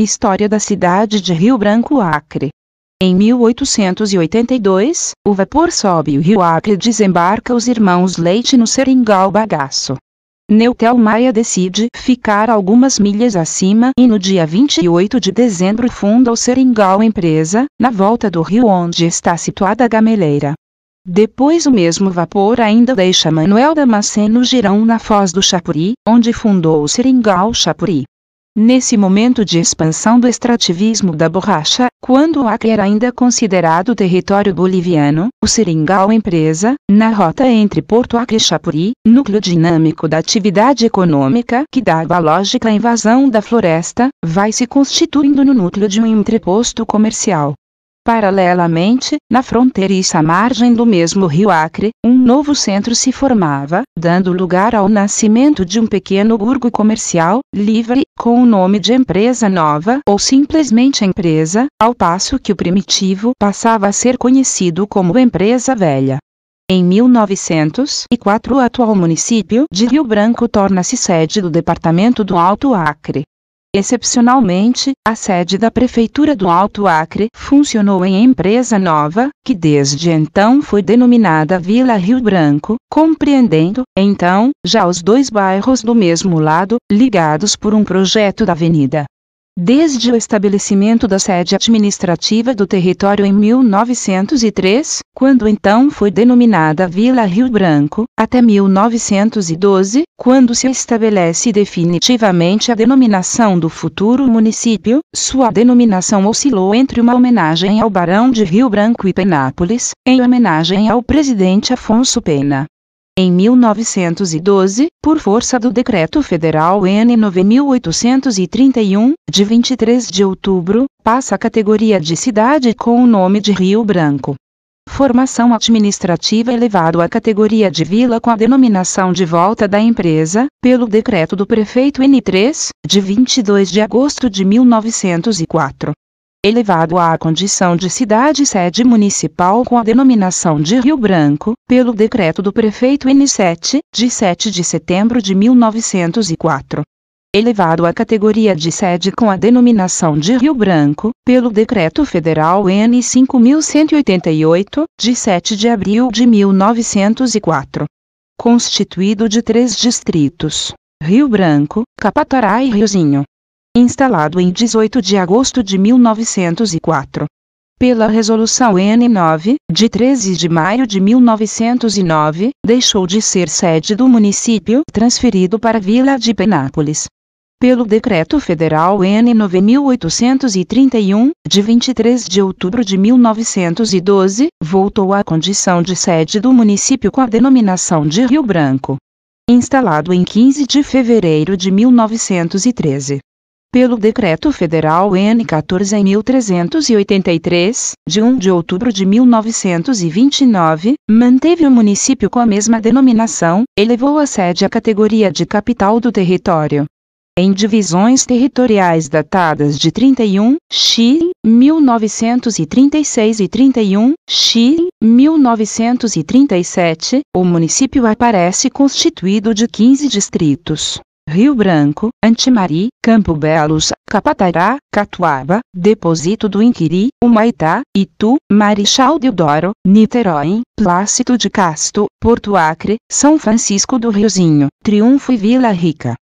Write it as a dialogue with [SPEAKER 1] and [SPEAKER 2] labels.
[SPEAKER 1] História da cidade de Rio Branco Acre. Em 1882, o vapor sobe o rio Acre e desembarca os irmãos Leite no Seringal Bagaço. Neutel Maia decide ficar algumas milhas acima e no dia 28 de dezembro funda o Seringal Empresa, na volta do rio onde está situada a Gameleira. Depois o mesmo vapor ainda deixa Manuel Damasceno Girão na Foz do Chapuri, onde fundou o Seringal Chapuri. Nesse momento de expansão do extrativismo da borracha, quando o Acre era ainda considerado território boliviano, o Seringal Empresa, na rota entre Porto Acre e Chapuri, núcleo dinâmico da atividade econômica que dava a lógica à invasão da floresta, vai se constituindo no núcleo de um entreposto comercial. Paralelamente, na fronteiriça margem do mesmo rio Acre, um novo centro se formava, dando lugar ao nascimento de um pequeno burgo comercial, livre, com o nome de Empresa Nova ou simplesmente Empresa, ao passo que o primitivo passava a ser conhecido como Empresa Velha. Em 1904 o atual município de Rio Branco torna-se sede do Departamento do Alto Acre. Excepcionalmente, a sede da Prefeitura do Alto Acre funcionou em empresa nova, que desde então foi denominada Vila Rio Branco, compreendendo, então, já os dois bairros do mesmo lado, ligados por um projeto da Avenida desde o estabelecimento da sede administrativa do território em 1903, quando então foi denominada Vila Rio Branco, até 1912, quando se estabelece definitivamente a denominação do futuro município, sua denominação oscilou entre uma homenagem ao Barão de Rio Branco e Penápolis, em homenagem ao presidente Afonso Pena, em 1912, por força do Decreto Federal N 9831, de 23 de outubro, passa a categoria de cidade com o nome de Rio Branco. Formação administrativa elevado à categoria de vila com a denominação de volta da empresa, pelo decreto do prefeito N3, de 22 de agosto de 1904 elevado à condição de cidade-sede municipal com a denominação de Rio Branco, pelo decreto do prefeito N7, de 7 de setembro de 1904. Elevado à categoria de sede com a denominação de Rio Branco, pelo Decreto Federal N 5188, de 7 de abril de 1904. Constituído de três distritos: Rio Branco, Capatará e Riozinho instalado em 18 de agosto de 1904. Pela Resolução N9, de 13 de maio de 1909, deixou de ser sede do município transferido para Vila de Penápolis. Pelo Decreto Federal N9831, de 23 de outubro de 1912, voltou à condição de sede do município com a denominação de Rio Branco. Instalado em 15 de fevereiro de 1913 pelo Decreto Federal N 14.383, de 1 de outubro de 1929, manteve o município com a mesma denominação, elevou a sede à categoria de capital do território. Em divisões territoriais datadas de 31, x 1936 e 31, x 1937, o município aparece constituído de 15 distritos. Rio Branco, Antimari, Campo Belos, Capatará, Catuaba, Depósito do Inquiri, Humaitá, Itu, Marechal Deodoro, Niterói, Plácido de Castro, Porto Acre, São Francisco do Riozinho, Triunfo e Vila Rica.